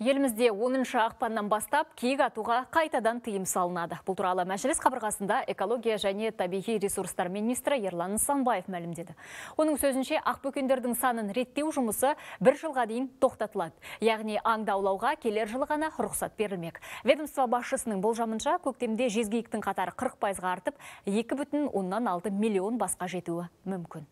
Елімізде 10 ақпаннан бастап киік атуға қайтадан тыйым салынады. Бұл туралы мәжіліс қабырғасында экология және табиғи ресурстар министрі Ерлан Нысанбаев мәлімдеді. Оның сөзінше ақбөкендердің санын реттеу жұмысы бір жылға дейін тоқтатылады. Яғни аңдаулауға аулауға келер жылы ғана рұқсат берілмек. Ведомство басшысының болжамынша көктемде жезгейіктің қатары 40 пайызға артып, 2,6 миллион басқа жетуі мүмкін.